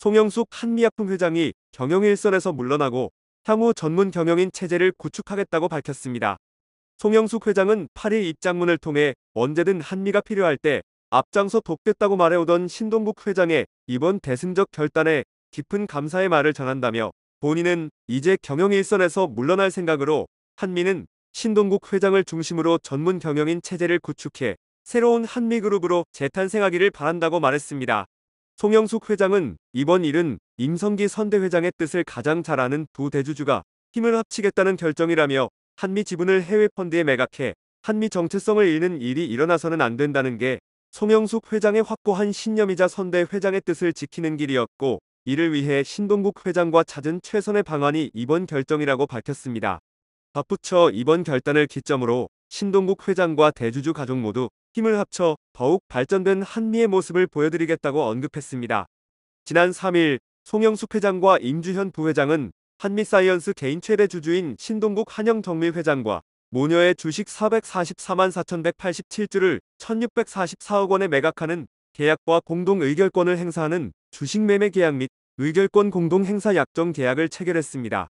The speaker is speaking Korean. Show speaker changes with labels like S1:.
S1: 송영숙 한미약품 회장이 경영 일선에서 물러나고 향후 전문 경영인 체제를 구축하겠다고 밝혔습니다. 송영숙 회장은 8일 입장문을 통해 언제든 한미가 필요할 때 앞장서 돕겠다고 말해오던 신동국 회장의 이번 대승적 결단에 깊은 감사의 말을 전한다며 본인은 이제 경영 일선에서 물러날 생각으로 한미는 신동국 회장을 중심으로 전문 경영인 체제를 구축해 새로운 한미그룹으로 재탄생하기를 바란다고 말했습니다. 송영숙 회장은 이번 일은 임성기 선대 회장의 뜻을 가장 잘 아는 두 대주주가 힘을 합치겠다는 결정이라며 한미 지분을 해외 펀드에 매각해 한미 정체성을 잃는 일이 일어나서는 안 된다는 게 송영숙 회장의 확고한 신념이자 선대 회장의 뜻을 지키는 길이었고 이를 위해 신동국 회장과 찾은 최선의 방안이 이번 결정이라고 밝혔습니다. 덧붙여 이번 결단을 기점으로 신동국 회장과 대주주 가족 모두 힘을 합쳐 더욱 발전된 한미의 모습을 보여드리겠다고 언급했습니다. 지난 3일 송영숙 회장과 임주현 부회장은 한미사이언스 개인 최대 주주인 신동국 한영정밀 회장과 모녀의 주식 444만 4,187주를 1,644억 원에 매각하는 계약과 공동 의결권을 행사하는 주식 매매 계약 및 의결권 공동 행사 약정 계약을 체결했습니다.